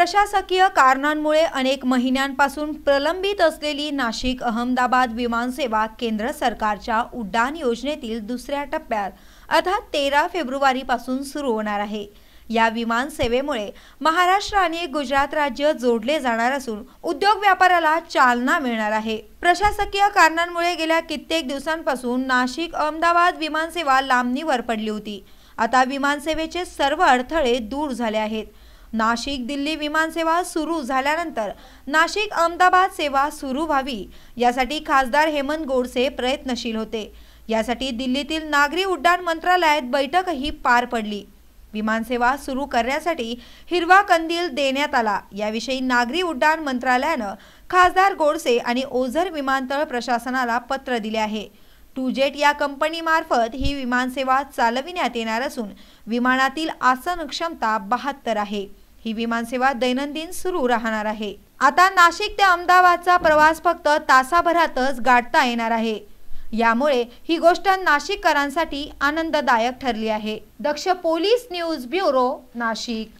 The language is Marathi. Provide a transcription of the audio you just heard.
प्रशासकीय कारणांमुळे अनेक महिन्यांपासून प्रलंबित असलेली नाशिक अहमदाबाद विमानसेवा केंद्र सरकारच्या उड्डाण योजनेतील दुसऱ्या टप्प्यात अर्थात तेरा फेब्रुवारीपासून सुरू होणार आहे या विमानसेवेमुळे महाराष्ट्र आणि गुजरात राज्य जोडले जाणार असून उद्योग व्यापाराला चालना मिळणार आहे प्रशासकीय कारणांमुळे गेल्या कित्येक दिवसांपासून नाशिक अहमदाबाद विमानसेवा लांबणीवर पडली होती आता विमानसेवेचे सर्व अडथळे दूर झाले आहेत नाशिक दिल्ली विमानसेवा सुरू झाल्यानंतर नाशिक अहमदाबाद सेवा सुरू व्हावी यासाठी खासदार हेमंत गोडसे प्रयत्नशील होते यासाठी दिल्लीतील नागरी उड्डाण मंत्रालयात बैठकही पार पडली विमानसेवा सुरू करण्यासाठी हिरवा कंदील देण्यात आला याविषयी नागरी उड्डाण मंत्रालयानं खासदार गोडसे आणि ओझर विमानतळ प्रशासनाला पत्र दिले आहे टू जेट या कंपनीमार्फत ही विमानसेवा चालविण्यात येणार असून विमानातील आसन क्षमता बहात्तर आहे ही विमानसेवा दैनंदिन सुरू राहणार आहे आता नाशिक ते अहमदाबादचा प्रवास फक्त तासाभरातच गाठता येणार आहे यामुळे ही गोष्ट नाशिककरांसाठी आनंददायक ठरली आहे Daksh police news bureau Nashik